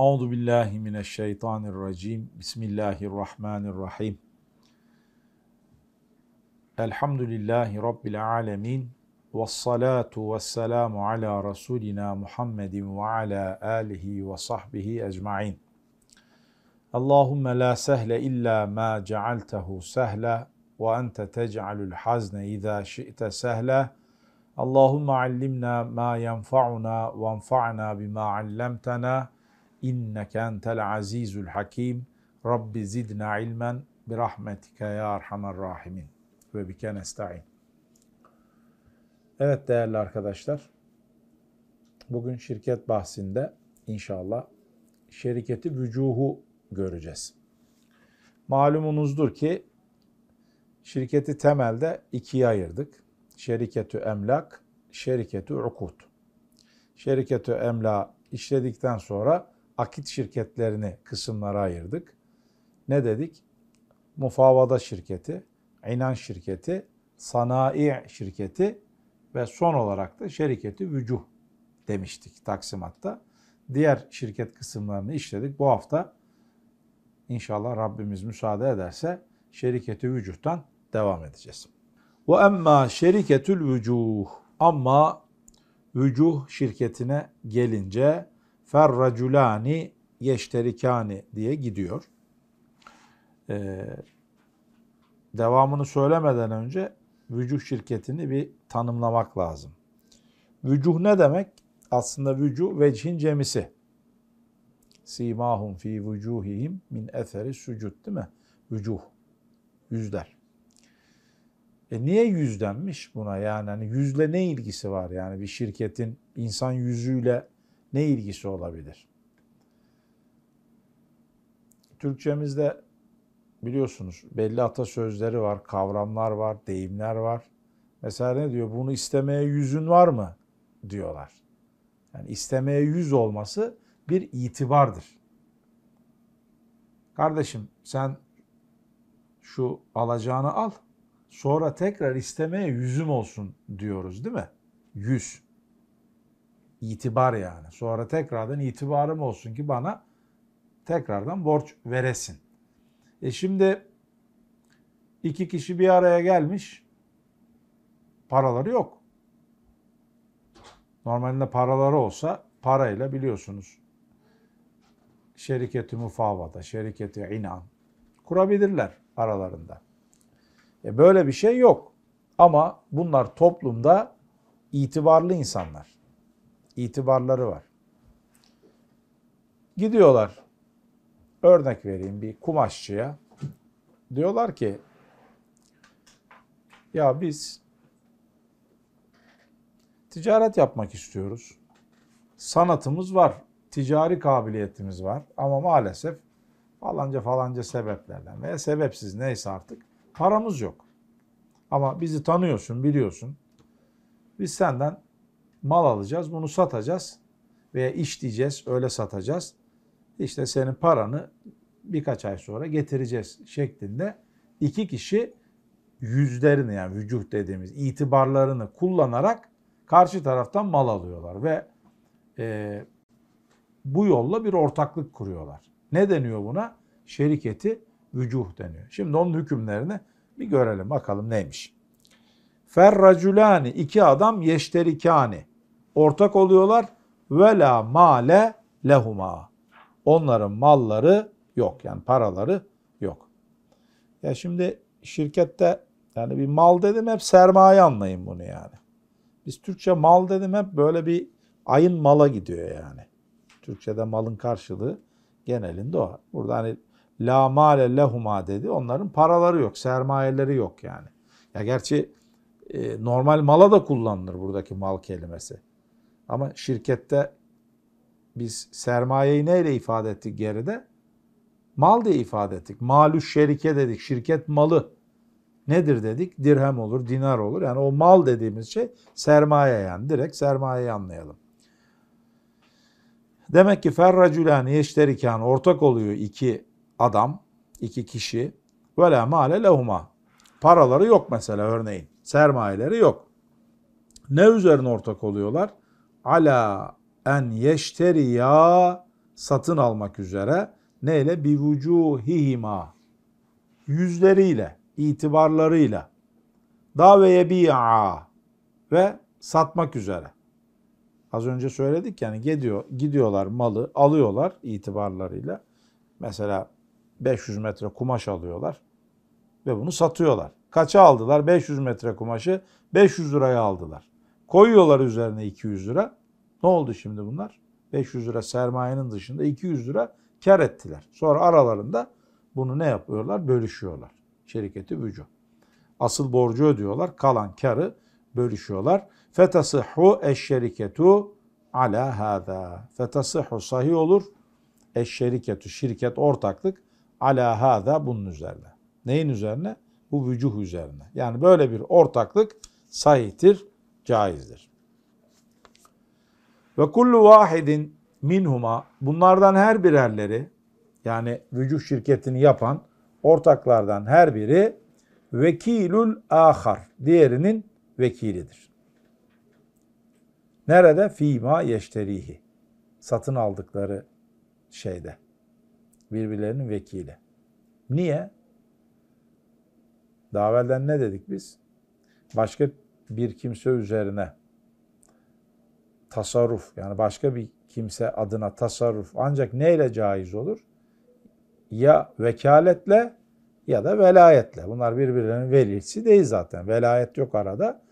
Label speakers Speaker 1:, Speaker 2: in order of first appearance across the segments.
Speaker 1: Euzu billahi mineşşeytanirracim. Bismillahirrahmanirrahim. Elhamdülillahi rabbil alamin. Ves salatu vesselamu ala rasulina Muhammedin ve ala alihi ve sahbihi ecmaîn. Allahumme la sehle illa ma cealtehu sehle. ve ente tec'alul hazne iza şi'te sehla. Allahumme allimna ma yenfa'una ve enfa'na bima allamtana. İnneke entel azizul hakim. Rabbi zidna ilmen bi rahmetike ya erhamer rahimin. Ve bike nesta'in. Evet değerli arkadaşlar. Bugün şirket bahsinde inşallah şirketi vücuhu göreceğiz. Malumunuzdur ki şirketi temelde ikiye ayırdık. Şirketi emlak, şirketi ukut. Şirketi emla işledikten sonra akit şirketlerini kısımlara ayırdık. Ne dedik? Mufavada şirketi, inan şirketi, sanayi şirketi ve son olarak da şirketi vücuh demiştik taksimatta. Diğer şirket kısımlarını işledik. Bu hafta inşallah Rabbimiz müsaade ederse şirketi vücuttan devam edeceğiz. Bu emma şirketül vücuh. Ama vücuh şirketine gelince ferraculani yeşterikani diye gidiyor. Ee, devamını söylemeden önce vücuh şirketini bir tanımlamak lazım. Vücuh ne demek? Aslında vücuh vecihin cemisi. Simahum fi vücuhihim min eseri sucud değil mi? Vücuh. Yüzler. E niye yüzdenmiş buna? Yani hani yüzle ne ilgisi var? Yani bir şirketin insan yüzüyle ne ilgisi olabilir? Türkçemizde biliyorsunuz belli atasözleri var, kavramlar var, deyimler var. Mesela ne diyor? Bunu istemeye yüzün var mı? diyorlar. Yani istemeye yüz olması bir itibardır. Kardeşim sen şu alacağını al, sonra tekrar istemeye yüzüm olsun diyoruz değil mi? Yüz itibar yani. Sonra tekrardan itibarım olsun ki bana tekrardan borç veresin. E şimdi iki kişi bir araya gelmiş. Paraları yok. Normalde paraları olsa parayla biliyorsunuz şirketi müfavada, şirketi inan kurabilirler aralarında. E böyle bir şey yok. Ama bunlar toplumda itibarlı insanlar itibarları var. Gidiyorlar. Örnek vereyim bir kumaşçıya. Diyorlar ki ya biz ticaret yapmak istiyoruz. Sanatımız var, ticari kabiliyetimiz var ama maalesef falanca falanca sebeplerden veya sebepsiz neyse artık paramız yok. Ama bizi tanıyorsun, biliyorsun. Biz senden mal alacağız, bunu satacağız veya iş diyeceğiz, öyle satacağız. İşte senin paranı birkaç ay sonra getireceğiz şeklinde iki kişi yüzlerini yani vücut dediğimiz itibarlarını kullanarak karşı taraftan mal alıyorlar ve e, bu yolla bir ortaklık kuruyorlar. Ne deniyor buna? Şeriketi vücuh deniyor. Şimdi onun hükümlerini bir görelim bakalım neymiş. Ferracülani iki adam yeşterikani ortak oluyorlar. Ve la male lehuma. Onların malları yok yani paraları yok. Ya şimdi şirkette yani bir mal dedim hep sermaye anlayın bunu yani. Biz Türkçe mal dedim hep böyle bir ayın mala gidiyor yani. Türkçe'de malın karşılığı genelinde o. Burada hani la male lehuma dedi. Onların paraları yok, sermayeleri yok yani. Ya gerçi e, normal mala da kullanılır buradaki mal kelimesi. Ama şirkette biz sermayeyi neyle ifade ettik geride? Mal diye ifade ettik. Malü şerike dedik. Şirket malı. Nedir dedik? Dirhem olur, dinar olur. Yani o mal dediğimiz şey sermaye yani. Direkt sermayeyi anlayalım. Demek ki ferracülen yeşterikan ortak oluyor iki adam, iki kişi. böyle la male lehuma. Paraları yok mesela örneğin. Sermayeleri yok. Ne üzerine ortak oluyorlar? ala en yeşteriya satın almak üzere neyle? Bi vucuhihima yüzleriyle, itibarlarıyla daveye bi'a ve satmak üzere. Az önce söyledik yani gidiyor, gidiyorlar malı alıyorlar itibarlarıyla. Mesela 500 metre kumaş alıyorlar ve bunu satıyorlar. Kaça aldılar? 500 metre kumaşı 500 liraya aldılar. Koyuyorlar üzerine 200 lira. Ne oldu şimdi bunlar? 500 lira sermayenin dışında 200 lira kar ettiler. Sonra aralarında bunu ne yapıyorlar? Bölüşüyorlar. Şirketi vücu. Asıl borcu ödüyorlar. Kalan karı bölüşüyorlar. Fetasıhu eşşeriketu ala hada. Fetasıhu sahih olur. Eşşeriketu şirket ortaklık ala hada bunun üzerine. Neyin üzerine? Bu vücuh üzerine. Yani böyle bir ortaklık sahihtir caizdir. Ve kullu vahidin minhuma bunlardan her birerleri yani vücut şirketini yapan ortaklardan her biri vekilül ahar diğerinin vekilidir. Nerede? Fima yeşterihi. Satın aldıkları şeyde. Birbirlerinin vekili. Niye? Daha ne dedik biz? Başka bir kimse üzerine tasarruf yani başka bir kimse adına tasarruf ancak neyle caiz olur? Ya vekaletle ya da velayetle. Bunlar birbirlerinin velisi değil zaten. Velayet yok arada.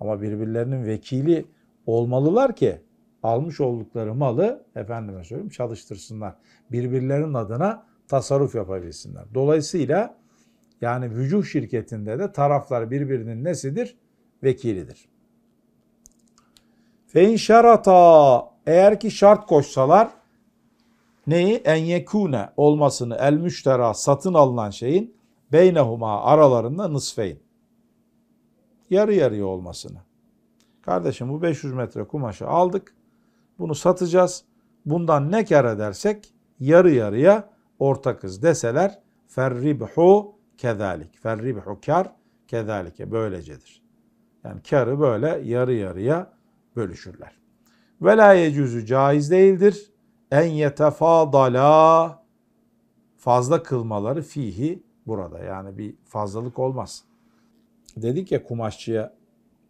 Speaker 1: Ama birbirlerinin vekili olmalılar ki almış oldukları malı efendime söyleyeyim çalıştırsınlar. Birbirlerinin adına tasarruf yapabilsinler. Dolayısıyla yani vücuh şirketinde de taraflar birbirinin nesidir? vekilidir. Fein şerata eğer ki şart koşsalar neyi en yekune olmasını el müştera satın alınan şeyin beynehuma aralarında nısfeyn yarı yarıya olmasını. Kardeşim bu 500 metre kumaşı aldık. Bunu satacağız. Bundan ne kar edersek yarı yarıya ortakız deseler ferribhu kedalik. Ferribhu kar kedalike böylecedir. Yani karı böyle yarı yarıya bölüşürler. Ve yecüzü caiz değildir. En yetefadala fazla kılmaları fihi burada. Yani bir fazlalık olmaz. Dedik ya kumaşçıya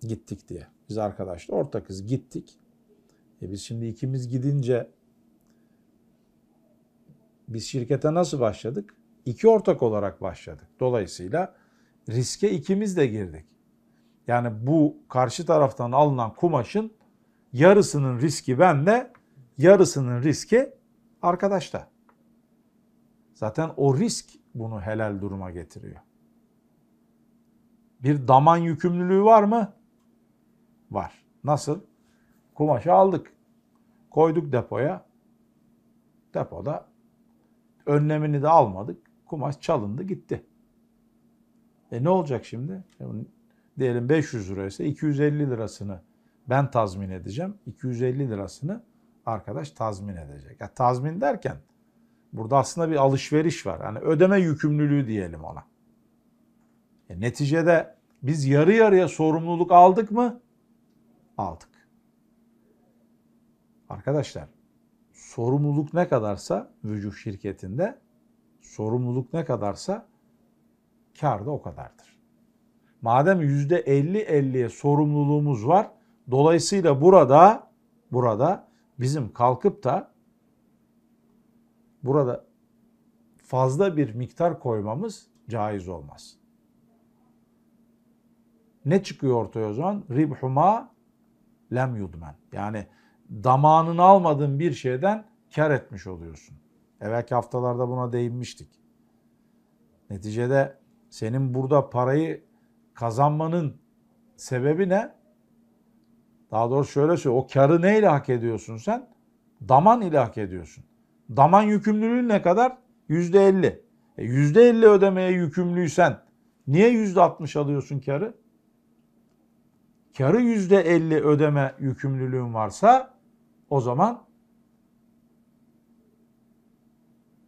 Speaker 1: gittik diye. Biz arkadaşlar ortakız gittik. E biz şimdi ikimiz gidince biz şirkete nasıl başladık? İki ortak olarak başladık. Dolayısıyla riske ikimiz de girdik. Yani bu karşı taraftan alınan kumaşın yarısının riski bende, yarısının riski arkadaşta. Zaten o risk bunu helal duruma getiriyor. Bir daman yükümlülüğü var mı? Var. Nasıl? Kumaşı aldık. Koyduk depoya. Depoda önlemini de almadık. Kumaş çalındı gitti. E ne olacak şimdi? E diyelim 500 liraysa 250 lirasını ben tazmin edeceğim. 250 lirasını arkadaş tazmin edecek. Ya tazmin derken burada aslında bir alışveriş var. Hani ödeme yükümlülüğü diyelim ona. E neticede biz yarı yarıya sorumluluk aldık mı? Aldık. Arkadaşlar sorumluluk ne kadarsa vücut şirketinde sorumluluk ne kadarsa kar da o kadardır. Madem %50-50'ye sorumluluğumuz var. Dolayısıyla burada burada bizim kalkıp da burada fazla bir miktar koymamız caiz olmaz. Ne çıkıyor ortaya o zaman? Ribhuma lem yudmen. Yani damanını almadığın bir şeyden kar etmiş oluyorsun. Evvelki haftalarda buna değinmiştik. Neticede senin burada parayı kazanmanın sebebi ne? Daha doğrusu şöyle söyle. O karı neyle hak ediyorsun sen? Daman ile hak ediyorsun. Daman yükümlülüğün ne kadar? Yüzde elli. E, yüzde elli ödemeye yükümlüysen niye yüzde altmış alıyorsun karı? Karı yüzde elli ödeme yükümlülüğün varsa o zaman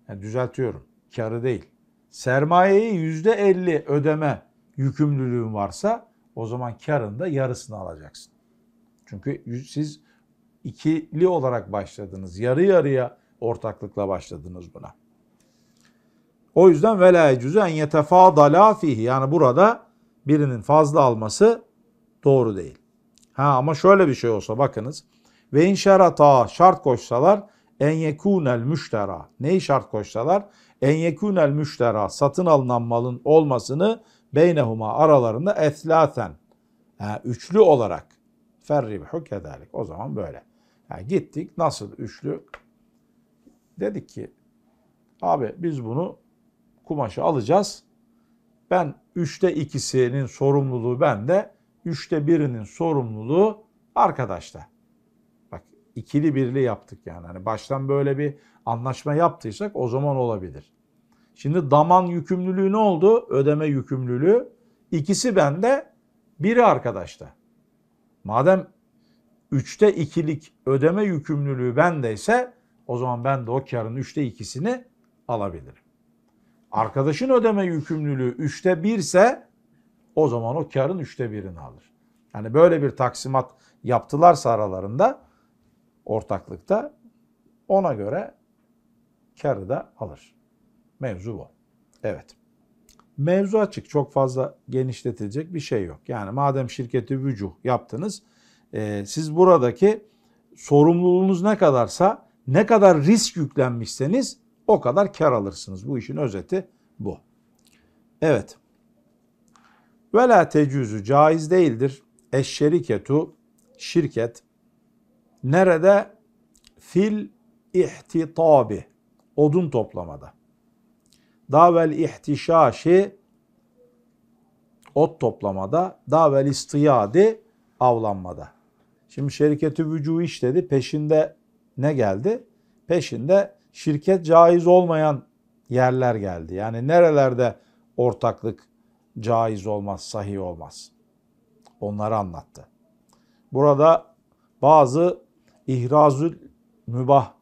Speaker 1: yani düzeltiyorum. Karı değil. Sermayeyi yüzde elli ödeme yükümlülüğün varsa o zaman karın da yarısını alacaksın. Çünkü siz ikili olarak başladınız. Yarı yarıya ortaklıkla başladınız buna. O yüzden vela ecüzü en yetefadala fihi. Yani burada birinin fazla alması doğru değil. Ha ama şöyle bir şey olsa bakınız. Ve inşerata şart koşsalar en yekunel müştera. Neyi şart koşsalar? En yekunel müştera satın alınan malın olmasını beynehuma aralarında etlaten yani üçlü olarak ferribhu kederlik. O zaman böyle. Yani gittik nasıl üçlü dedik ki abi biz bunu kumaşı alacağız. Ben üçte ikisinin sorumluluğu bende. Üçte birinin sorumluluğu arkadaşta. Bak ikili birli yaptık yani. Hani baştan böyle bir anlaşma yaptıysak o zaman olabilir. Şimdi daman yükümlülüğü ne oldu? Ödeme yükümlülüğü. İkisi bende, biri arkadaşta. Madem 3'te 2'lik ödeme yükümlülüğü bendeyse o zaman ben de o karın 3'te 2'sini alabilirim. Arkadaşın ödeme yükümlülüğü 3'te 1 ise o zaman o karın 3'te 1'ini alır. Yani böyle bir taksimat yaptılarsa aralarında ortaklıkta ona göre karı da alır. Mevzu bu. Evet. Mevzu açık. Çok fazla genişletilecek bir şey yok. Yani madem şirketi vücuh yaptınız, e, siz buradaki sorumluluğunuz ne kadarsa, ne kadar risk yüklenmişseniz o kadar kar alırsınız. Bu işin özeti bu. Evet. Ve tecüzü caiz değildir. Eşşeriketu şirket nerede fil ihtitabi odun toplamada davel ihtişaşi ot toplamada, davel istiyadi avlanmada. Şimdi şirketi vücu iş Peşinde ne geldi? Peşinde şirket caiz olmayan yerler geldi. Yani nerelerde ortaklık caiz olmaz, sahih olmaz. Onları anlattı. Burada bazı ihrazül mübah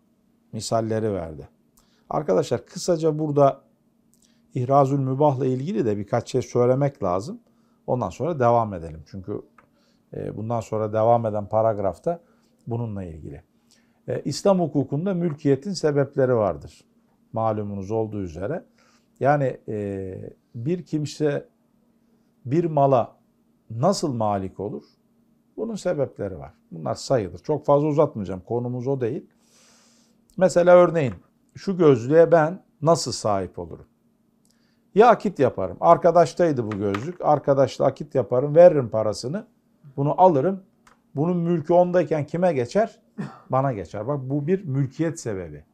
Speaker 1: misalleri verdi. Arkadaşlar kısaca burada İhrazül Mübah'la ilgili de birkaç şey söylemek lazım. Ondan sonra devam edelim. Çünkü e, bundan sonra devam eden paragrafta bununla ilgili. E, İslam hukukunda mülkiyetin sebepleri vardır. Malumunuz olduğu üzere. Yani e, bir kimse bir mala nasıl malik olur? Bunun sebepleri var. Bunlar sayılır. Çok fazla uzatmayacağım. Konumuz o değil. Mesela örneğin şu gözlüğe ben nasıl sahip olurum? Ya akit yaparım. Arkadaştaydı bu gözlük. Arkadaşla akit yaparım. Veririm parasını. Bunu alırım. Bunun mülkü ondayken kime geçer? Bana geçer. Bak bu bir mülkiyet sebebi.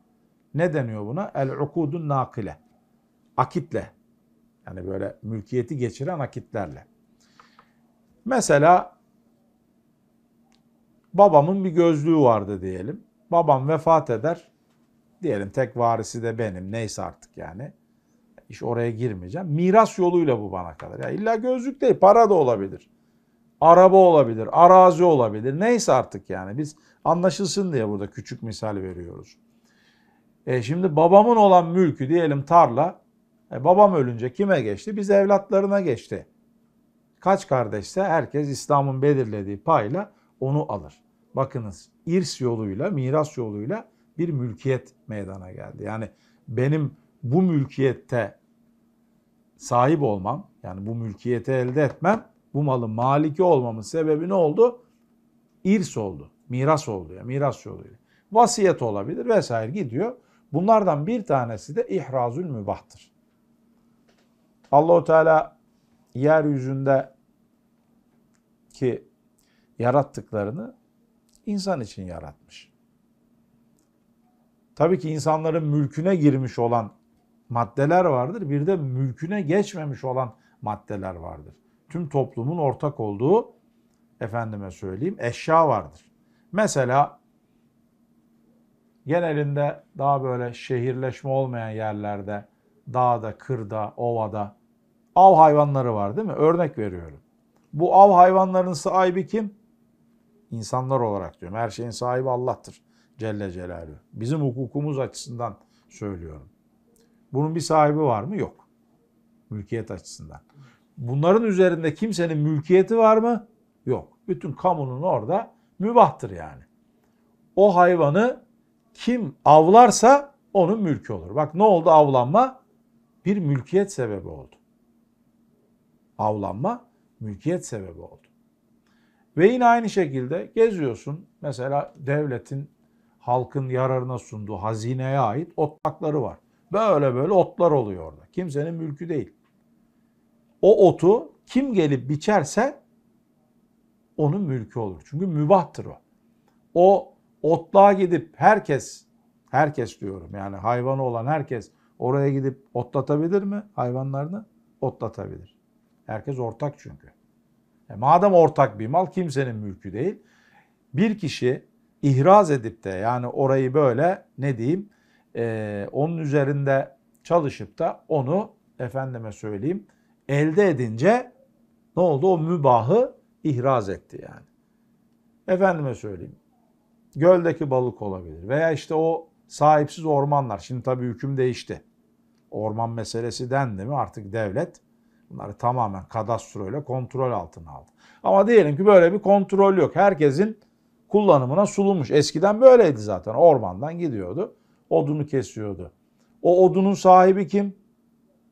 Speaker 1: Ne deniyor buna? El-ukudun nakile. Akitle. Yani böyle mülkiyeti geçiren akitlerle. Mesela babamın bir gözlüğü vardı diyelim. Babam vefat eder. Diyelim tek varisi de benim. Neyse artık yani iş oraya girmeyeceğim. Miras yoluyla bu bana kalır. Ya illa gözlük değil, para da olabilir. Araba olabilir, arazi olabilir. Neyse artık yani biz anlaşılsın diye burada küçük misal veriyoruz. E şimdi babamın olan mülkü diyelim tarla. E babam ölünce kime geçti? Biz evlatlarına geçti. Kaç kardeşse herkes İslam'ın belirlediği payla onu alır. Bakınız irs yoluyla, miras yoluyla bir mülkiyet meydana geldi. Yani benim bu mülkiyette sahip olmam, yani bu mülkiyeti elde etmem, bu malın maliki olmamın sebebi ne oldu? İrs oldu, miras oldu ya, miras yoluyla. Vasiyet olabilir vesaire gidiyor. Bunlardan bir tanesi de ihrazül mübahtır. Allahu Teala yeryüzünde ki yarattıklarını insan için yaratmış. Tabii ki insanların mülküne girmiş olan maddeler vardır. Bir de mülküne geçmemiş olan maddeler vardır. Tüm toplumun ortak olduğu efendime söyleyeyim eşya vardır. Mesela genelinde daha böyle şehirleşme olmayan yerlerde, dağda, kırda, ovada av hayvanları var değil mi? Örnek veriyorum. Bu av hayvanlarının sahibi kim? İnsanlar olarak diyorum. Her şeyin sahibi Allah'tır Celle Celaluhu. Bizim hukukumuz açısından söylüyorum. Bunun bir sahibi var mı? Yok. Mülkiyet açısından. Bunların üzerinde kimsenin mülkiyeti var mı? Yok. Bütün kamunun orada mübahtır yani. O hayvanı kim avlarsa onun mülkü olur. Bak ne oldu avlanma? Bir mülkiyet sebebi oldu. Avlanma mülkiyet sebebi oldu. Ve yine aynı şekilde geziyorsun. Mesela devletin halkın yararına sunduğu hazineye ait otlakları var. Böyle böyle otlar oluyor orada. Kimsenin mülkü değil. O otu kim gelip biçerse onun mülkü olur. Çünkü mübahtır o. O otluğa gidip herkes, herkes diyorum yani hayvanı olan herkes oraya gidip otlatabilir mi hayvanlarını? Otlatabilir. Herkes ortak çünkü. E madem ortak bir mal kimsenin mülkü değil. Bir kişi ihraz edip de yani orayı böyle ne diyeyim e, onun üzerinde çalışıp da onu efendime söyleyeyim elde edince ne oldu? O mübahı ihraz etti yani. Efendime söyleyeyim. Göldeki balık olabilir. Veya işte o sahipsiz ormanlar. Şimdi tabii hüküm değişti. Orman meselesi dendi mi artık devlet bunları tamamen kadastro ile kontrol altına aldı. Ama diyelim ki böyle bir kontrol yok. Herkesin kullanımına sulunmuş Eskiden böyleydi zaten. Ormandan gidiyordu odunu kesiyordu. O odunun sahibi kim?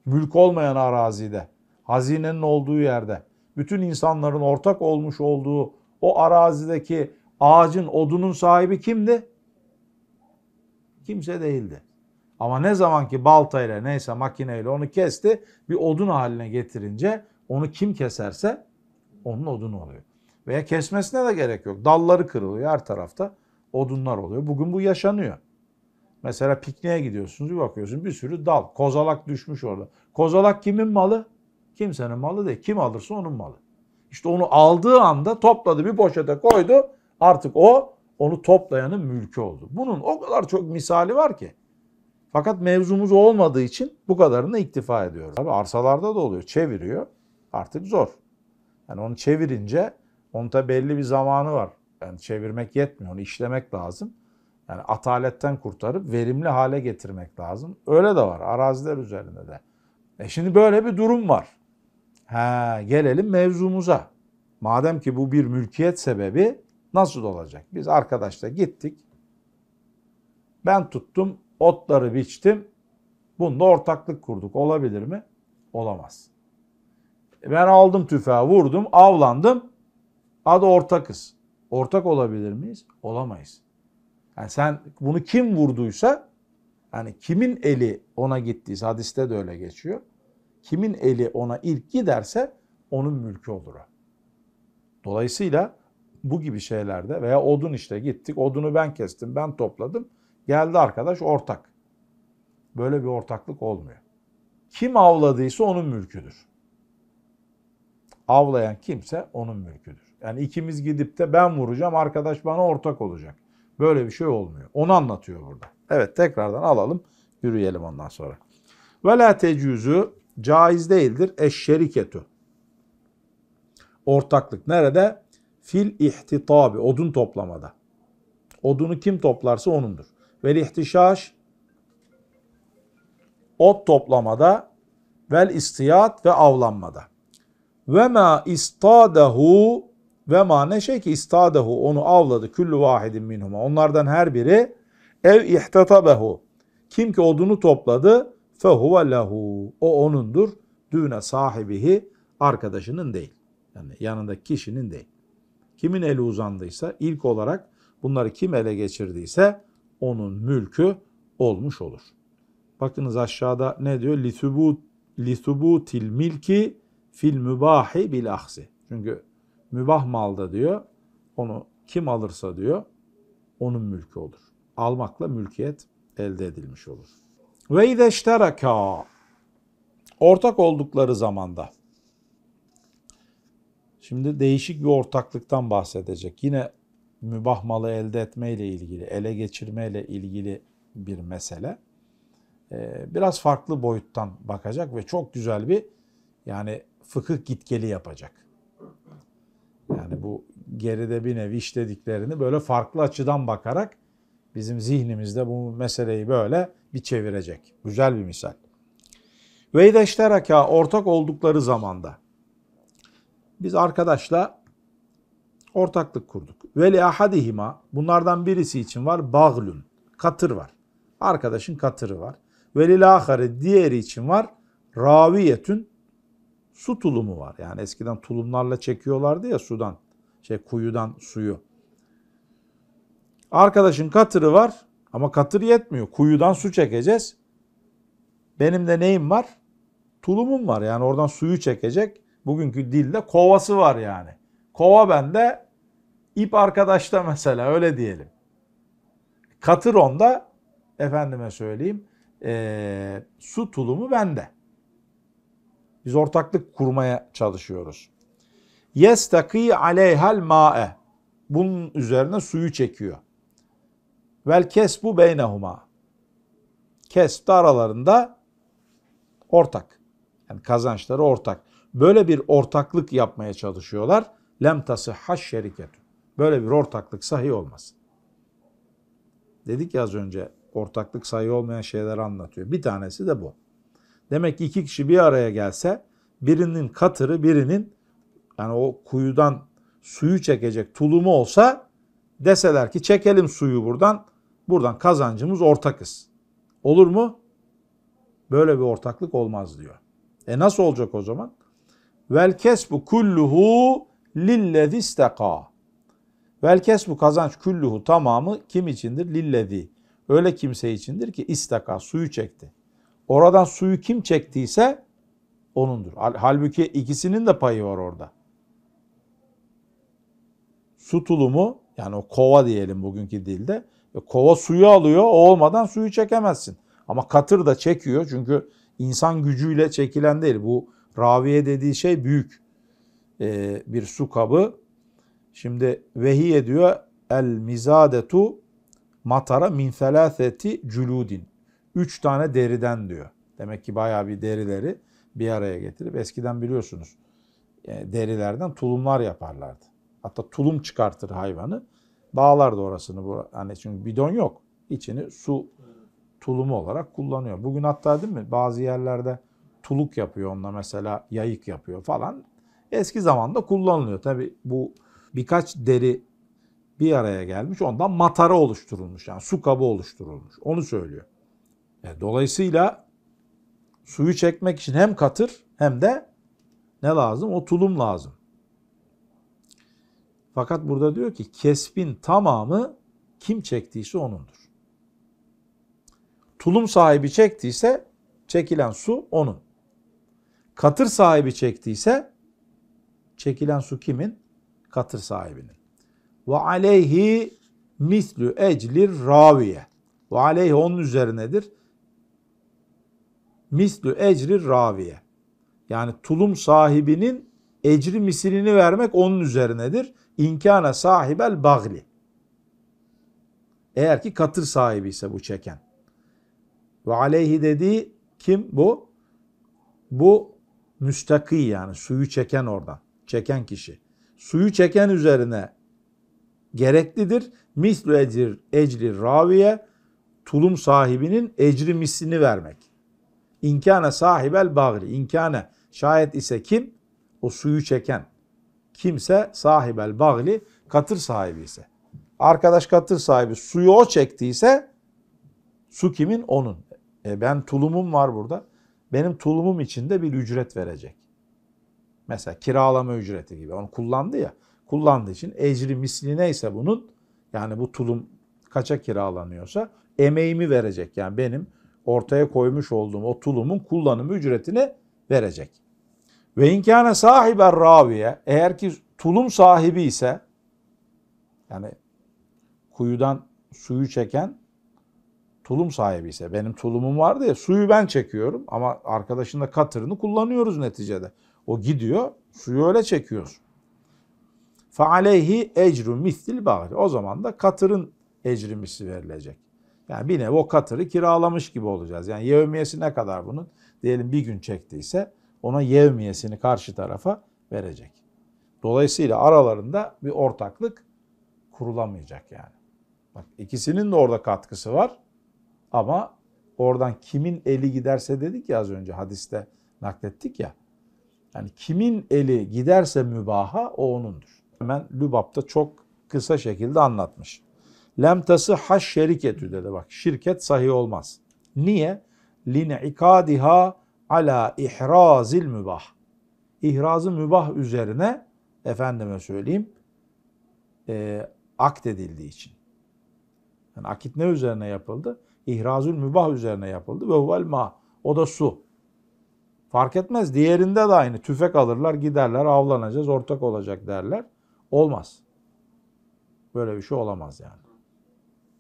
Speaker 1: Mülk olmayan arazide, hazinenin olduğu yerde, bütün insanların ortak olmuş olduğu o arazideki ağacın, odunun sahibi kimdi? Kimse değildi. Ama ne zaman ki baltayla neyse makineyle onu kesti, bir odun haline getirince onu kim keserse onun odunu oluyor. Veya kesmesine de gerek yok. Dalları kırılıyor her tarafta odunlar oluyor. Bugün bu yaşanıyor. Mesela pikniğe gidiyorsunuz bir bakıyorsun bir sürü dal. Kozalak düşmüş orada. Kozalak kimin malı? Kimsenin malı değil. Kim alırsa onun malı. İşte onu aldığı anda topladı bir poşete koydu. Artık o onu toplayanın mülkü oldu. Bunun o kadar çok misali var ki. Fakat mevzumuz olmadığı için bu kadarını iktifa ediyoruz. Tabii arsalarda da oluyor. Çeviriyor. Artık zor. Yani onu çevirince onun da belli bir zamanı var. Yani çevirmek yetmiyor. Onu işlemek lazım. Yani ataletten kurtarıp verimli hale getirmek lazım. Öyle de var araziler üzerinde de. E şimdi böyle bir durum var. He, gelelim mevzumuza. Madem ki bu bir mülkiyet sebebi nasıl olacak? Biz arkadaşla gittik. Ben tuttum, otları biçtim. Bunda ortaklık kurduk. Olabilir mi? Olamaz. E ben aldım tüfeği, vurdum, avlandım. Adı ortakız. Ortak olabilir miyiz? Olamayız. Yani sen bunu kim vurduysa yani kimin eli ona gittiyse hadiste de öyle geçiyor. Kimin eli ona ilk giderse onun mülkü olur Dolayısıyla bu gibi şeylerde veya odun işte gittik odunu ben kestim ben topladım geldi arkadaş ortak. Böyle bir ortaklık olmuyor. Kim avladıysa onun mülküdür. Avlayan kimse onun mülküdür. Yani ikimiz gidip de ben vuracağım arkadaş bana ortak olacak. Böyle bir şey olmuyor. Onu anlatıyor burada. Evet tekrardan alalım. Yürüyelim ondan sonra. Ve la tecüzü caiz değildir. Eşşeriketü. Ortaklık nerede? Fil ihtitabi. Odun toplamada. Odunu kim toplarsa onundur. Vel ihtişaş. Ot toplamada. Vel istiyat ve avlanmada. Ve ma istadehu ve ma ne şey ki istadehu onu avladı küllü vahidin minhuma. Onlardan her biri ev ihtatabehu. Kim ki odunu topladı fehuve lehu. O onundur. Düne sahibihi arkadaşının değil. Yani yanındaki kişinin değil. Kimin eli uzandıysa ilk olarak bunları kim ele geçirdiyse onun mülkü olmuş olur. Bakınız aşağıda ne diyor? Lisubut, lisubutil milki fil mübahi bil ahsi. Çünkü mübah malda diyor onu kim alırsa diyor onun mülkü olur. Almakla mülkiyet elde edilmiş olur. Ve ideşteraka ortak oldukları zamanda. Şimdi değişik bir ortaklıktan bahsedecek. Yine mübah malı elde etmeyle ilgili, ele ile ilgili bir mesele. Ee, biraz farklı boyuttan bakacak ve çok güzel bir yani fıkıh gitgeli yapacak bu geride bir nevi işlediklerini böyle farklı açıdan bakarak bizim zihnimizde bu meseleyi böyle bir çevirecek. Güzel bir misal. Ve ideşteraka ortak oldukları zamanda biz arkadaşla ortaklık kurduk. Ve li ahadihima bunlardan birisi için var baglun katır var. Arkadaşın katırı var. Ve lil diğeri için var raviyetün su tulumu var. Yani eskiden tulumlarla çekiyorlardı ya sudan şey kuyudan suyu. Arkadaşın katırı var ama katır yetmiyor. Kuyudan su çekeceğiz. Benim de neyim var? Tulumum var yani oradan suyu çekecek. Bugünkü dilde kovası var yani. Kova bende, ip arkadaşta mesela öyle diyelim. Katır onda, efendime söyleyeyim, e, su tulumu bende. Biz ortaklık kurmaya çalışıyoruz yestaki aleyhel ma'e. Bunun üzerine suyu çekiyor. Vel kesbu beynehuma. Kesb de aralarında ortak. Yani kazançları ortak. Böyle bir ortaklık yapmaya çalışıyorlar. Lem tasihhaş şeriketü. Böyle bir ortaklık sahi olmaz. Dedik ya az önce ortaklık sahi olmayan şeyler anlatıyor. Bir tanesi de bu. Demek ki iki kişi bir araya gelse birinin katırı birinin yani o kuyudan suyu çekecek tulumu olsa deseler ki çekelim suyu buradan. Buradan kazancımız ortakız. Olur mu? Böyle bir ortaklık olmaz diyor. E nasıl olacak o zaman? Vel kesbu kulluhu lillezi isteka. Vel kesbu kazanç kulluhu tamamı kim içindir? Lillezi. Öyle kimse içindir ki isteka suyu çekti. Oradan suyu kim çektiyse onundur. Halbuki ikisinin de payı var orada su tulumu yani o kova diyelim bugünkü dilde. E, kova suyu alıyor o olmadan suyu çekemezsin. Ama katır da çekiyor çünkü insan gücüyle çekilen değil. Bu raviye dediği şey büyük ee, bir su kabı. Şimdi vehiye diyor el mizadetu matara min felâseti cüludin. Üç tane deriden diyor. Demek ki bayağı bir derileri bir araya getirip eskiden biliyorsunuz e, derilerden tulumlar yaparlardı. Hatta tulum çıkartır hayvanı. Dağlar da orasını. Hani çünkü bidon yok. İçini su tulumu olarak kullanıyor. Bugün hatta değil mi bazı yerlerde tuluk yapıyor onunla mesela yayık yapıyor falan. Eski zamanda kullanılıyor. Tabi bu birkaç deri bir araya gelmiş ondan matara oluşturulmuş yani su kabı oluşturulmuş. Onu söylüyor. E, dolayısıyla suyu çekmek için hem katır hem de ne lazım? O tulum lazım. Fakat burada diyor ki kesbin tamamı kim çektiyse onundur. Tulum sahibi çektiyse çekilen su onun. Katır sahibi çektiyse çekilen su kimin? Katır sahibinin. Ve aleyhi mislü eclir raviye. Ve aleyhi onun üzerinedir. Mislü ecrir raviye. Yani tulum sahibinin ecri misilini vermek onun üzerinedir. İnkâne sahibel bagli. Eğer ki katır sahibi ise bu çeken. Ve aleyhi dediği kim bu? Bu müstakî yani suyu çeken orada. Çeken kişi. Suyu çeken üzerine gereklidir. Mislu ecir, ecri raviye tulum sahibinin ecri mislini vermek. İnkâne sahibel bagri. İnkâne şayet ise kim? O suyu çeken. Kimse sahibel bagli katır sahibi ise. Arkadaş katır sahibi suyu o çektiyse su kimin? Onun. E ben tulumum var burada. Benim tulumum içinde bir ücret verecek. Mesela kiralama ücreti gibi. Onu kullandı ya. Kullandığı için ecri misli neyse bunun yani bu tulum kaça kiralanıyorsa emeğimi verecek. Yani benim ortaya koymuş olduğum o tulumun kullanımı ücretini verecek. Ve inkâne sahiber raviye eğer ki tulum sahibi ise yani kuyudan suyu çeken tulum sahibi ise benim tulumum vardı ya suyu ben çekiyorum ama arkadaşın da katırını kullanıyoruz neticede. O gidiyor suyu öyle çekiyoruz. Faaleyhi ecru mislil bahri. O zaman da katırın ecrimisi verilecek. Yani bir nevi o katırı kiralamış gibi olacağız. Yani yevmiyesi ne kadar bunun? Diyelim bir gün çektiyse ona yevmiyesini karşı tarafa verecek. Dolayısıyla aralarında bir ortaklık kurulamayacak yani. Bak ikisinin de orada katkısı var ama oradan kimin eli giderse dedik ya az önce hadiste naklettik ya. Yani kimin eli giderse mübaha o onundur. Hemen Lübap'ta çok kısa şekilde anlatmış. Lem tasihha şeriketü dedi bak. Şirket sahi olmaz. Niye? Lin'ikadiha ala ihrazil mübah. İhrazı mübah üzerine efendime söyleyeyim e, akt edildiği için. Yani akit ne üzerine yapıldı? İhrazül mübah üzerine yapıldı. Ve huvel ma. O da su. Fark etmez. Diğerinde de aynı. Tüfek alırlar giderler avlanacağız ortak olacak derler. Olmaz. Böyle bir şey olamaz yani.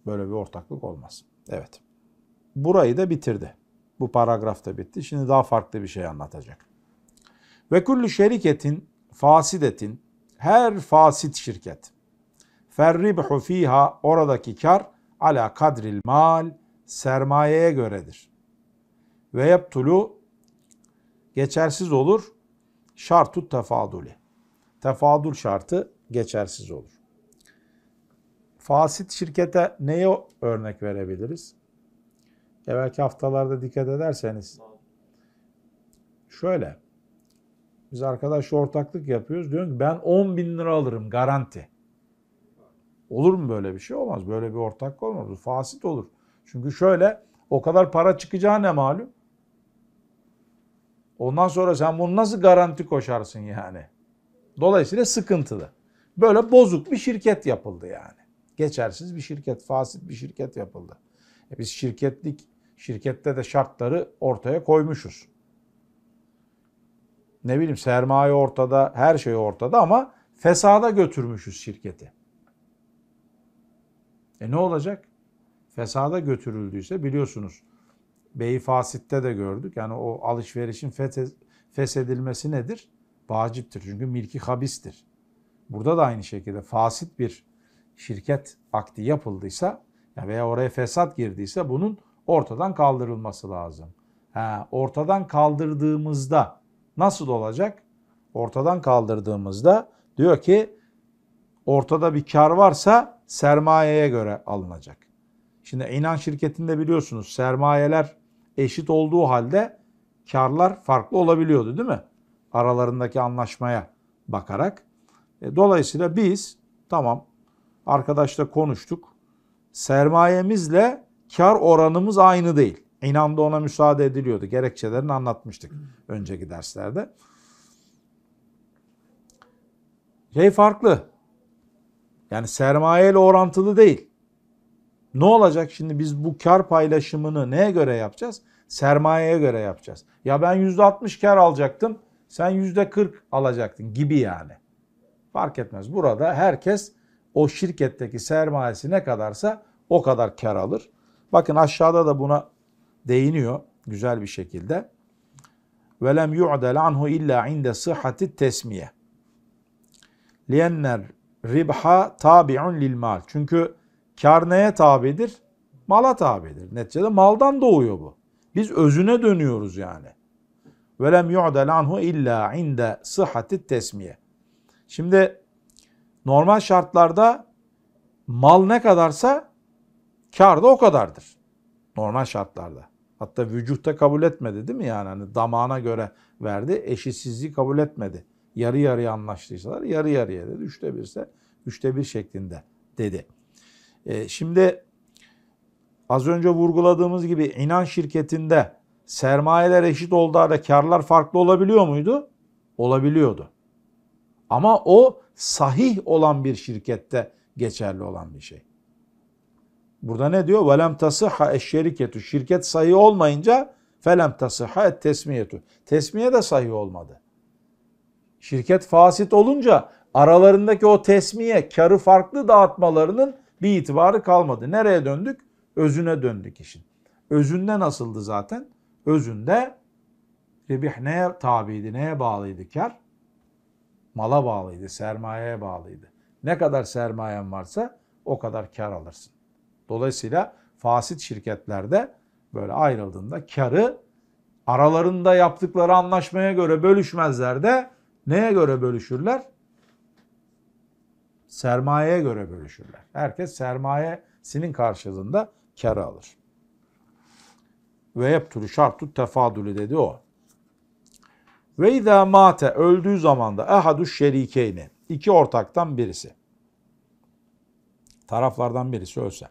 Speaker 1: Böyle bir ortaklık olmaz. Evet. Burayı da bitirdi. Bu paragraf da bitti. Şimdi daha farklı bir şey anlatacak. Ve kullu şeriketin fasidetin her fasit şirket. Ferribhu fiha oradaki kar ala kadril mal sermayeye göredir. Ve yaptulu geçersiz olur şartu tefaduli. Tefadul şartı geçersiz olur. Fasit şirkete neye örnek verebiliriz? evvelki haftalarda dikkat ederseniz şöyle biz arkadaşla ortaklık yapıyoruz. Diyorum ki ben 10 bin lira alırım garanti. Olur mu böyle bir şey? Olmaz. Böyle bir ortak olmaz. Fasit olur. Çünkü şöyle o kadar para çıkacağı ne malum? Ondan sonra sen bunu nasıl garanti koşarsın yani? Dolayısıyla sıkıntılı. Böyle bozuk bir şirket yapıldı yani. Geçersiz bir şirket, fasit bir şirket yapıldı. E biz şirketlik Şirkette de şartları ortaya koymuşuz. Ne bileyim sermaye ortada, her şey ortada ama fesada götürmüşüz şirketi. E ne olacak? Fesada götürüldüyse biliyorsunuz Beyi Fasit'te de gördük. Yani o alışverişin feshedilmesi nedir? Vaciptir. Çünkü milki habistir. Burada da aynı şekilde fasit bir şirket akti yapıldıysa veya oraya fesat girdiyse bunun ortadan kaldırılması lazım. Ha, ortadan kaldırdığımızda nasıl olacak? Ortadan kaldırdığımızda diyor ki ortada bir kar varsa sermayeye göre alınacak. Şimdi inan şirketinde biliyorsunuz sermayeler eşit olduğu halde karlar farklı olabiliyordu değil mi? Aralarındaki anlaşmaya bakarak. E, dolayısıyla biz tamam arkadaşla konuştuk. Sermayemizle kar oranımız aynı değil. İnanda ona müsaade ediliyordu. Gerekçelerini anlatmıştık önceki derslerde. Şey farklı. Yani sermaye ile orantılı değil. Ne olacak şimdi biz bu kar paylaşımını neye göre yapacağız? Sermayeye göre yapacağız. Ya ben %60 kar alacaktım. Sen %40 alacaktın gibi yani. Fark etmez. Burada herkes o şirketteki sermayesi ne kadarsa o kadar kar alır. Bakın aşağıda da buna değiniyor güzel bir şekilde. Velem yu'del anhu illa inde sıhhati tesmiye. Liyenner ribha tabi'un lil mal. Çünkü kar neye tabidir? Mala tabidir. Neticede maldan doğuyor bu. Biz özüne dönüyoruz yani. Velem yu'del anhu illa inde sıhhati tesmiye. Şimdi normal şartlarda mal ne kadarsa Kar da o kadardır. Normal şartlarda. Hatta vücutta kabul etmedi değil mi yani? Hani damağına göre verdi. Eşitsizliği kabul etmedi. Yarı yarıya anlaştıysalar yarı yarıya dedi. Üçte birse üçte bir şeklinde dedi. E, şimdi az önce vurguladığımız gibi inan şirketinde sermayeler eşit olduğu halde karlar farklı olabiliyor muydu? Olabiliyordu. Ama o sahih olan bir şirkette geçerli olan bir şey. Burada ne diyor? Velem tasıha eşşeriketu. Şirket sayı olmayınca felem tasıha et tesmiyetu. Tesmiye de sayı olmadı. Şirket fasit olunca aralarındaki o tesmiye, karı farklı dağıtmalarının bir itibarı kalmadı. Nereye döndük? Özüne döndük işin. Özünde nasıldı zaten? Özünde rebih neye tabiydi, neye bağlıydı kar? Mala bağlıydı, sermayeye bağlıydı. Ne kadar sermayen varsa o kadar kar alırsın. Dolayısıyla fasit şirketlerde böyle ayrıldığında karı aralarında yaptıkları anlaşmaya göre bölüşmezler de neye göre bölüşürler? Sermayeye göre bölüşürler. Herkes sermayesinin karşılığında karı alır. Ve hep yapturu şartu tefadülü dedi o. Ve izâ mâte öldüğü zaman da ehadü şerikeyni iki ortaktan birisi taraflardan birisi ölse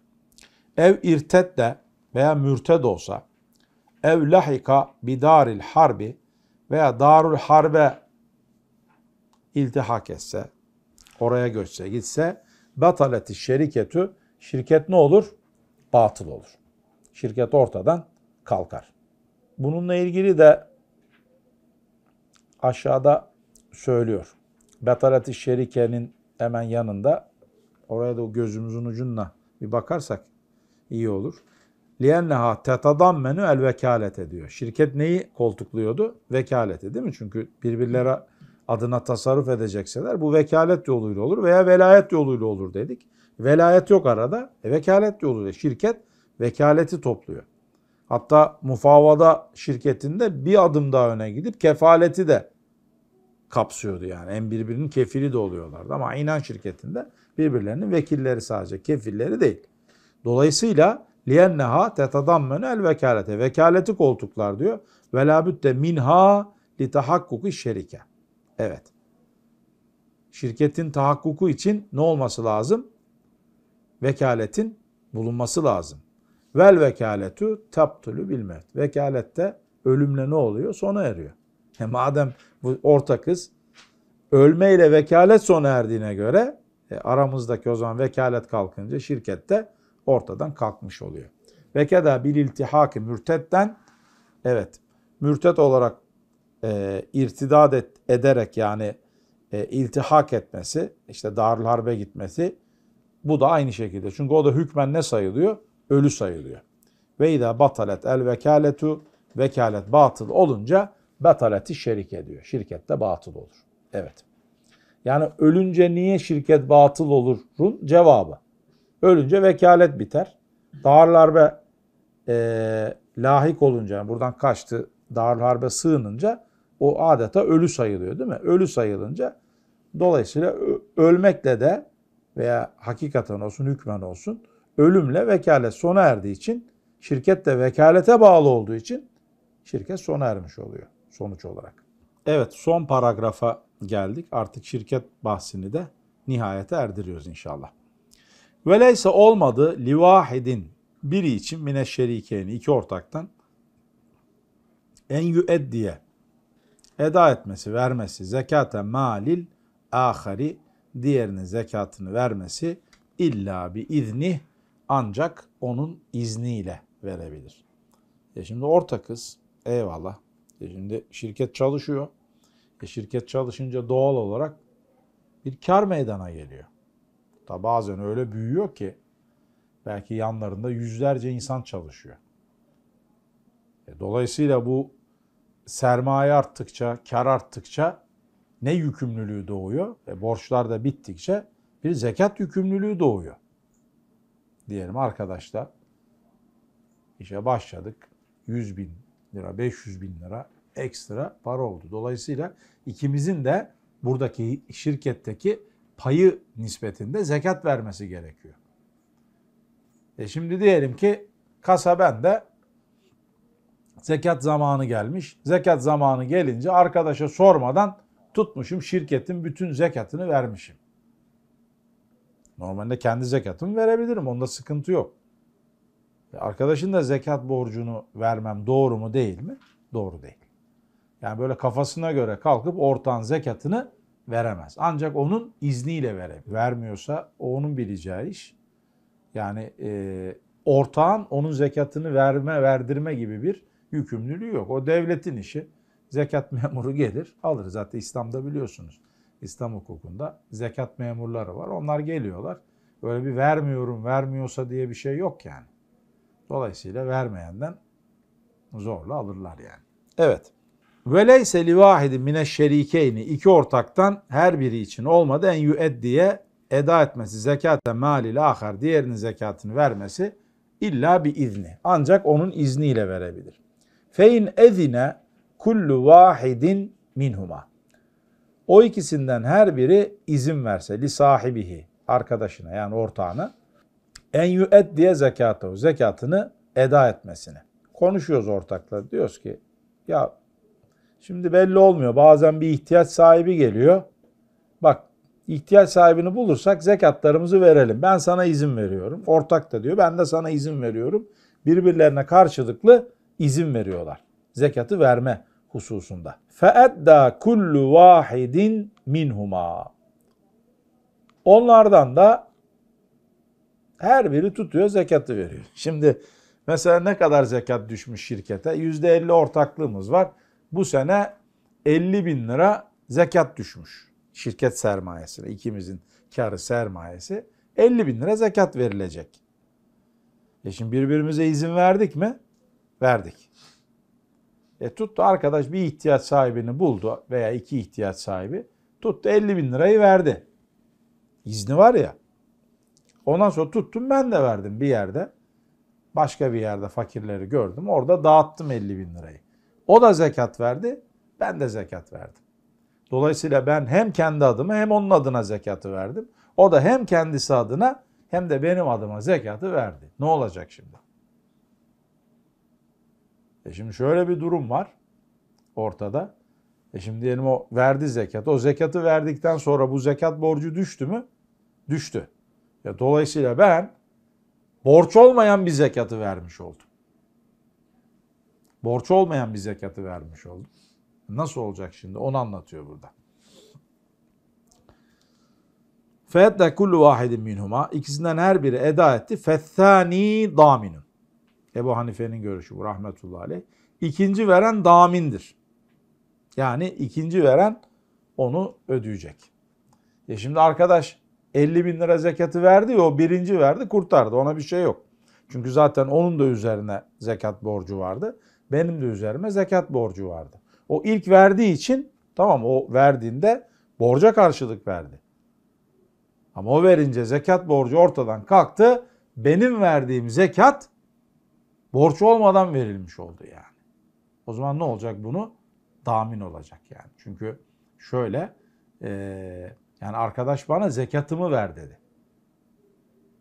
Speaker 1: ev irtet de veya mürted olsa, ev lahika bidaril harbi veya darul harbe iltihak etse, oraya göçse gitse, bataleti şeriketü, şirket ne olur? Batıl olur. Şirket ortadan kalkar. Bununla ilgili de aşağıda söylüyor. Bataleti şerikenin hemen yanında, oraya da gözümüzün ucunla bir bakarsak, iyi olur. لِيَنَّهَا تَتَضَمَّنُ el vekalet ediyor. Şirket neyi koltukluyordu? Vekaleti değil mi? Çünkü birbirlere adına tasarruf edecekseler bu vekalet yoluyla olur veya velayet yoluyla olur dedik. Velayet yok arada. E, vekalet yoluyla şirket vekaleti topluyor. Hatta mufavada şirketinde bir adım daha öne gidip kefaleti de kapsıyordu yani. En birbirinin kefili de oluyorlardı ama inan şirketinde birbirlerinin vekilleri sadece kefilleri değil. Dolayısıyla liyenneha tetadammenu el vekalete. Vekaleti koltuklar diyor. Ve labütte minha li tahakkuki şerike. Evet. Şirketin tahakkuku için ne olması lazım? Vekaletin bulunması lazım. Vel vekaletu taptulu bilmet. Vekalette ölümle ne oluyor? Sona eriyor. E madem bu ortakız ölmeyle vekalet sona erdiğine göre e, aramızdaki o zaman vekalet kalkınca şirkette ortadan kalkmış oluyor. Ve keda bil iltihaki mürtetten evet mürtet olarak e, irtidad et, ederek yani e, iltihak etmesi işte Darül Harbe gitmesi bu da aynı şekilde. Çünkü o da hükmen ne sayılıyor? Ölü sayılıyor. Ve idâ batalet el vekaletu, vekalet batıl olunca bataleti şerik ediyor. Şirket de batıl olur. Evet. Yani ölünce niye şirket batıl olurun cevabı. Ölünce vekalet biter. Dar darbe e, lahik olunca, buradan kaçtı dar darbe sığınınca o adeta ölü sayılıyor değil mi? Ölü sayılınca dolayısıyla ölmekle de veya hakikaten olsun, hükmen olsun ölümle vekalet sona erdiği için şirket de vekalete bağlı olduğu için şirket sona ermiş oluyor sonuç olarak. Evet son paragrafa geldik. Artık şirket bahsini de nihayete erdiriyoruz inşallah. Veleyse olmadı livahidin biri için mine şerikeyni iki ortaktan en yüed diye eda etmesi, vermesi, zekate malil ahari diğerinin zekatını vermesi illa bi izni ancak onun izniyle verebilir. Ya e şimdi ortakız eyvallah. Ya e şimdi şirket çalışıyor. E şirket çalışınca doğal olarak bir kar meydana geliyor. Hatta bazen öyle büyüyor ki belki yanlarında yüzlerce insan çalışıyor. E, dolayısıyla bu sermaye arttıkça, kar arttıkça ne yükümlülüğü doğuyor? E, borçlar da bittikçe bir zekat yükümlülüğü doğuyor. Diyelim arkadaşlar işe başladık 100 bin lira, 500 bin lira ekstra para oldu. Dolayısıyla ikimizin de buradaki şirketteki payı nispetinde zekat vermesi gerekiyor. E şimdi diyelim ki kasa bende zekat zamanı gelmiş. Zekat zamanı gelince arkadaşa sormadan tutmuşum şirketin bütün zekatını vermişim. Normalde kendi zekatımı verebilirim. Onda sıkıntı yok. E arkadaşın da zekat borcunu vermem doğru mu değil mi? Doğru değil. Yani böyle kafasına göre kalkıp ortağın zekatını veremez. Ancak onun izniyle vere. Vermiyorsa o onun bileceği iş. Yani e, ortağın onun zekatını verme, verdirme gibi bir yükümlülüğü yok. O devletin işi. Zekat memuru gelir, alır. Zaten İslam'da biliyorsunuz. İslam hukukunda zekat memurları var. Onlar geliyorlar. Böyle bir vermiyorum, vermiyorsa diye bir şey yok yani. Dolayısıyla vermeyenden zorla alırlar yani. Evet. Ve leyse mine mineşşerikeyni iki ortaktan her biri için olmadı en yüed diye eda etmesi zekate mal ile ahar diğerinin zekatını vermesi illa bir izni. Ancak onun izniyle verebilir. Fein ezine kullu vahidin minhuma. O ikisinden her biri izin verse li sahibihi arkadaşına yani ortağına en yüed diye zekatı zekatını eda etmesini. Konuşuyoruz ortakla diyoruz ki ya Şimdi belli olmuyor. Bazen bir ihtiyaç sahibi geliyor. Bak ihtiyaç sahibini bulursak zekatlarımızı verelim. Ben sana izin veriyorum. Ortak da diyor ben de sana izin veriyorum. Birbirlerine karşılıklı izin veriyorlar. Zekatı verme hususunda. Feedda kullu vahidin minhuma. Onlardan da her biri tutuyor zekatı veriyor. Şimdi mesela ne kadar zekat düşmüş şirkete? %50 ortaklığımız var bu sene 50 bin lira zekat düşmüş. Şirket sermayesine ikimizin karı sermayesi 50 bin lira zekat verilecek. E şimdi birbirimize izin verdik mi? Verdik. E tuttu arkadaş bir ihtiyaç sahibini buldu veya iki ihtiyaç sahibi tuttu 50 bin lirayı verdi. İzni var ya. Ondan sonra tuttum ben de verdim bir yerde. Başka bir yerde fakirleri gördüm. Orada dağıttım 50 bin lirayı. O da zekat verdi, ben de zekat verdim. Dolayısıyla ben hem kendi adıma hem onun adına zekatı verdim. O da hem kendisi adına hem de benim adıma zekatı verdi. Ne olacak şimdi? E şimdi şöyle bir durum var ortada. E şimdi diyelim o verdi zekatı. O zekatı verdikten sonra bu zekat borcu düştü mü? Düştü. Ya e dolayısıyla ben borç olmayan bir zekatı vermiş oldum borç olmayan bir zekatı vermiş oldu. Nasıl olacak şimdi? Onu anlatıyor burada. Fette kullu vahidin minhuma ikisinden her biri eda etti. Fethani daminun. Ebu Hanife'nin görüşü bu rahmetullahi aleyh. İkinci veren damindir. Yani ikinci veren onu ödeyecek. E şimdi arkadaş 50 bin lira zekatı verdi ya o birinci verdi kurtardı ona bir şey yok. Çünkü zaten onun da üzerine zekat borcu vardı benim de üzerime zekat borcu vardı. O ilk verdiği için tamam o verdiğinde borca karşılık verdi. Ama o verince zekat borcu ortadan kalktı. Benim verdiğim zekat borç olmadan verilmiş oldu yani. O zaman ne olacak bunu? Damin olacak yani. Çünkü şöyle e, yani arkadaş bana zekatımı ver dedi.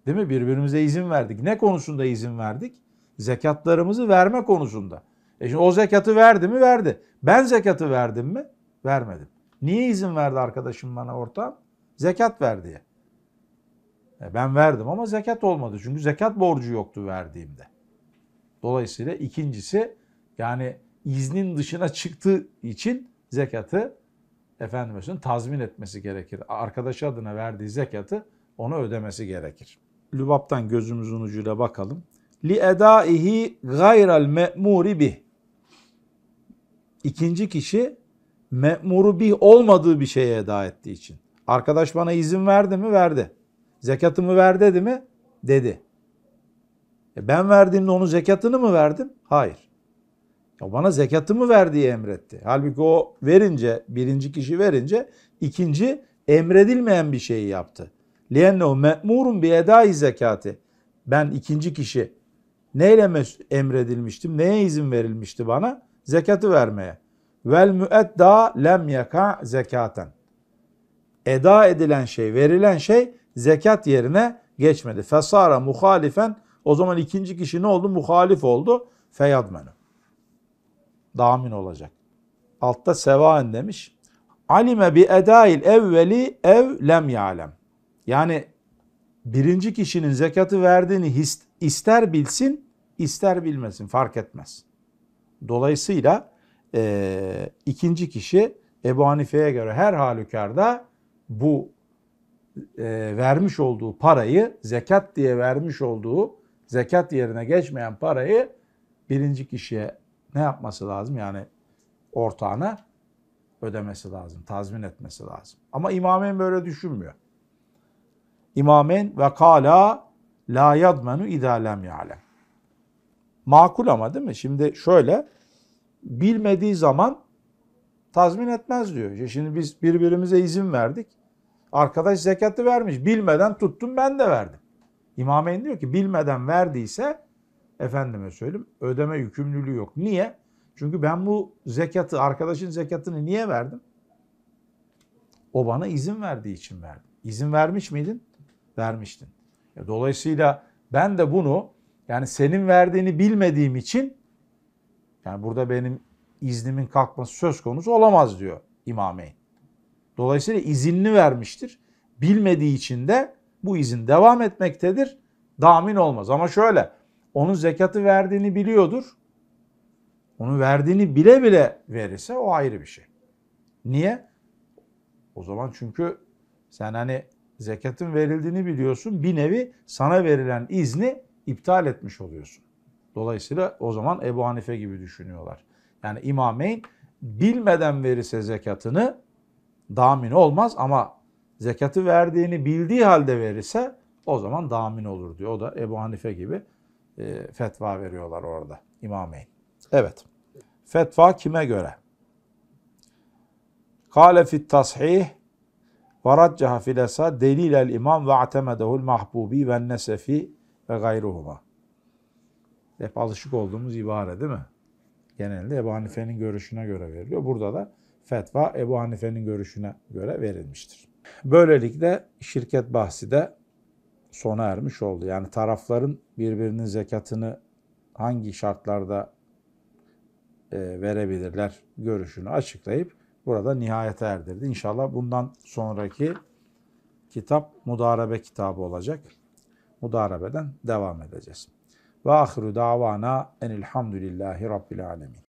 Speaker 1: Değil mi? Birbirimize izin verdik. Ne konusunda izin verdik? Zekatlarımızı verme konusunda. E şimdi o zekatı verdi mi? Verdi. Ben zekatı verdim mi? Vermedim. Niye izin verdi arkadaşım bana ortağım? Zekat ver diye. E ben verdim ama zekat olmadı. Çünkü zekat borcu yoktu verdiğimde. Dolayısıyla ikincisi yani iznin dışına çıktığı için zekatı efendim tazmin etmesi gerekir. Arkadaş adına verdiği zekatı ona ödemesi gerekir. Lübaptan gözümüzün ucuyla bakalım. Li edaihi gayral me'muri bih. İkinci kişi memuru bir olmadığı bir şeye eda ettiği için. Arkadaş bana izin verdi mi? Verdi. Zekatımı ver dedi mi? Dedi. E ben verdiğimde onun zekatını mı verdim? Hayır. Ya bana zekatımı ver diye emretti. Halbuki o verince, birinci kişi verince ikinci emredilmeyen bir şeyi yaptı. o me'murun bi edai zekati. Ben ikinci kişi neyle emredilmiştim, neye izin verilmişti bana? zekatı vermeye. Vel müedda lem yeka zekaten. Eda edilen şey, verilen şey zekat yerine geçmedi. Fesara muhalifen o zaman ikinci kişi ne oldu? Muhalif oldu. Feyadmenu. Damin olacak. Altta sevaen demiş. Alime bi edail evveli ev lem ya'lem. Yani birinci kişinin zekatı verdiğini ister bilsin, ister bilmesin fark etmez. Dolayısıyla e, ikinci kişi Ebu Hanife'ye göre her halükarda bu e, vermiş olduğu parayı zekat diye vermiş olduğu zekat yerine geçmeyen parayı birinci kişiye ne yapması lazım? Yani ortağına ödemesi lazım, tazmin etmesi lazım. Ama imamen böyle düşünmüyor. İmamen ve kala la yadmenu idâ lem ya'lem. Makul ama değil mi? Şimdi şöyle bilmediği zaman tazmin etmez diyor. Şimdi biz birbirimize izin verdik. Arkadaş zekatı vermiş. Bilmeden tuttum ben de verdim. İmameyn diyor ki bilmeden verdiyse efendime söyleyeyim ödeme yükümlülüğü yok. Niye? Çünkü ben bu zekatı, arkadaşın zekatını niye verdim? O bana izin verdiği için verdim. İzin vermiş miydin? Vermiştin. Dolayısıyla ben de bunu yani senin verdiğini bilmediğim için yani burada benim iznimin kalkması söz konusu olamaz diyor İmameyn. Dolayısıyla izinli vermiştir. Bilmediği için de bu izin devam etmektedir. Damin olmaz. Ama şöyle onun zekatı verdiğini biliyordur. Onu verdiğini bile bile verirse o ayrı bir şey. Niye? O zaman çünkü sen hani zekatın verildiğini biliyorsun. Bir nevi sana verilen izni iptal etmiş oluyorsun. Dolayısıyla o zaman Ebu Hanife gibi düşünüyorlar. Yani İmameyn bilmeden verirse zekatını damin olmaz ama zekatı verdiğini bildiği halde verirse o zaman damin olur diyor. O da Ebu Hanife gibi e, fetva veriyorlar orada İmameyn. Evet. Fetva kime göre? Kale fit tashih ve raccaha filesa delilel imam ve atemedehu'l mahbubi ve nesefi ve gayruhuma. Hep alışık olduğumuz ibare değil mi? Genelde Ebu Hanife'nin görüşüne göre veriliyor. Burada da fetva Ebu Hanife'nin görüşüne göre verilmiştir. Böylelikle şirket bahsi de sona ermiş oldu. Yani tarafların birbirinin zekatını hangi şartlarda e, verebilirler görüşünü açıklayıp burada nihayete erdirdi. İnşallah bundan sonraki kitap mudarebe kitabı olacak mudarabeden devam edeceğiz. Ve ahiru davana enilhamdülillahi rabbil alemin.